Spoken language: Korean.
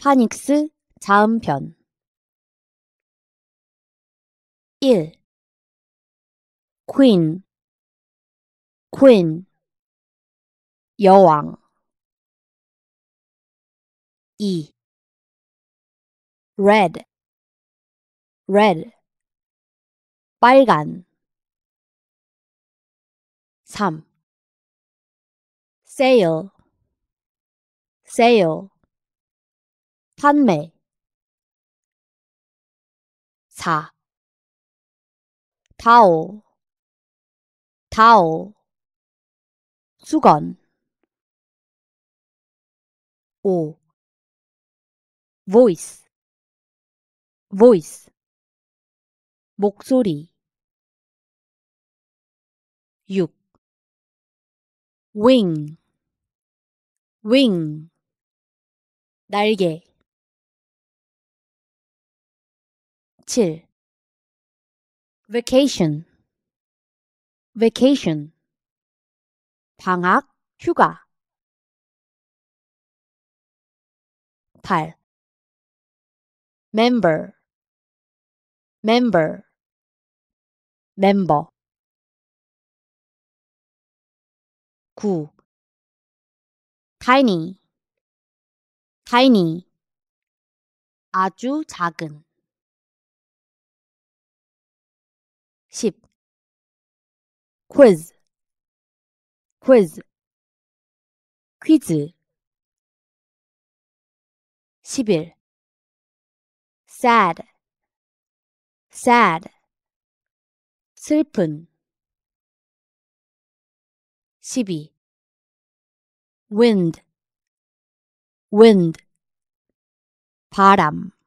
파닉스 자음편 1. Queen Queen 여왕 2. Red Red 빨간 3. Sail Sail 판매 4 다오 다오 수건 5 voice voice 목소리 6 wing wing 날개 7. vacation vacation 방학 휴가 8. member member 멤버 9. tiny tiny 아주 작은 10 quiz quiz 퀴즈 11 sad sad 슬픈 12 wind wind 바람